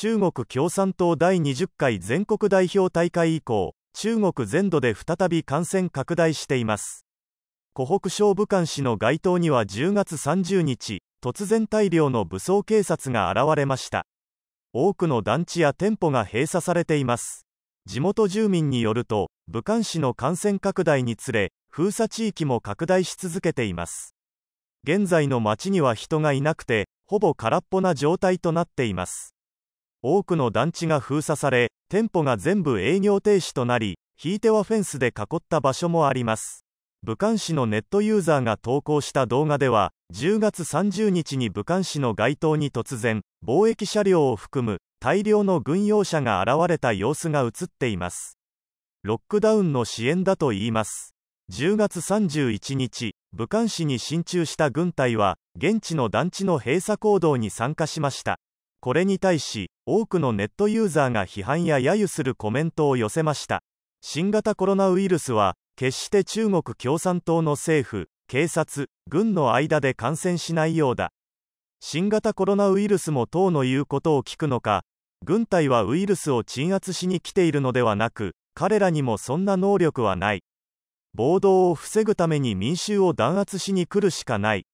中国共産党第20回全国代表大会以降、中国全土で再び感染拡大しています。湖北省武漢市の街頭には10月30日、突然大量の武装警察が現れました。多くの団地や店舗が閉鎖されています。地元住民によると、武漢市の感染拡大につれ、封鎖地域も拡大し続けています。現在の街には人がいなくて、ほぼ空っぽな状態となっています。多くの団地が封鎖され店舗が全部営業停止となり引いてはフェンスで囲った場所もあります武漢市のネットユーザーが投稿した動画では10月30日に武漢市の街頭に突然貿易車両を含む大量の軍用車が現れた様子が映っていますロックダウンの支援だといいます10月31日武漢市に進駐した軍隊は現地の団地の閉鎖行動に参加しましたこれに対し多くのネットユーザーが批判や揶揄するコメントを寄せました新型コロナウイルスは決して中国共産党の政府警察軍の間で感染しないようだ新型コロナウイルスも党の言うことを聞くのか軍隊はウイルスを鎮圧しに来ているのではなく彼らにもそんな能力はない暴動を防ぐために民衆を弾圧しに来るしかない